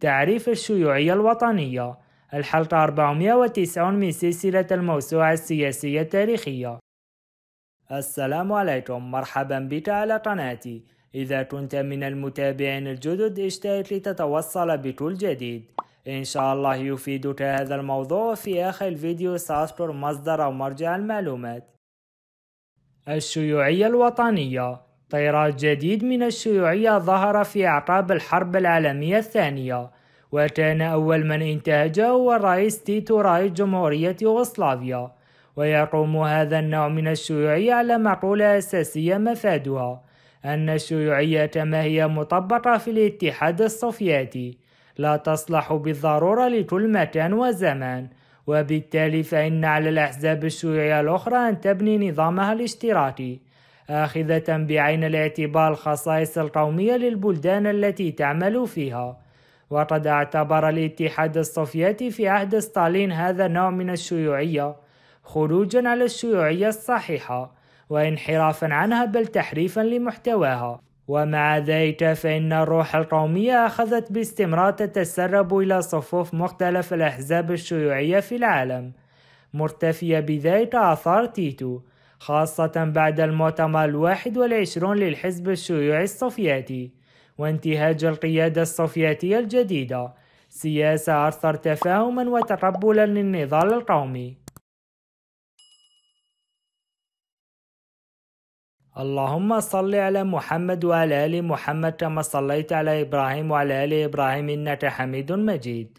تعريف الشيوعية الوطنية الحلقة 490 من سلسلة الموسوعة السياسية التاريخية السلام عليكم مرحبا بك على قناتي إذا كنت من المتابعين الجدد اشترك لتتوصل بكل جديد إن شاء الله يفيدك هذا الموضوع في آخر الفيديو سأذكر مصدر أو مرجع المعلومات الشيوعية الوطنية طيران جديد من الشيوعية ظهر في أعقاب الحرب العالمية الثانية وكان أول من انتهجه هو الرئيس تيتو رئيس جمهورية يوغوسلافيا ويقوم هذا النوع من الشيوعية على مقولة أساسية مفادها أن الشيوعية كما هي مطبقة في الاتحاد السوفيتي لا تصلح بالضرورة لكل مكان وزمان وبالتالي فإن على الأحزاب الشيوعية الأخرى أن تبني نظامها الاشتراكي آخذة بعين الاعتبار الخصائص القومية للبلدان التي تعمل فيها وقد اعتبر الاتحاد السوفيتي في عهد ستالين هذا نوع من الشيوعية خروجا على الشيوعية الصحيحة وانحرافا عنها بل تحريفا لمحتواها ومع ذلك فإن الروح القومية أخذت باستمرار تتسرب إلى صفوف مختلف الأحزاب الشيوعية في العالم مرتفية بذلك آثار تيتو خاصة بعد المؤتمر الواحد والعشرون للحزب الشيوعي السوفيتي وانتهاج القيادة السوفيتية الجديدة سياسة أكثر تفاهما وتقبلا للنضال القومي اللهم صل على محمد وعلى آل محمد كما صليت على إبراهيم وعلى آل إبراهيم إنك حميد مجيد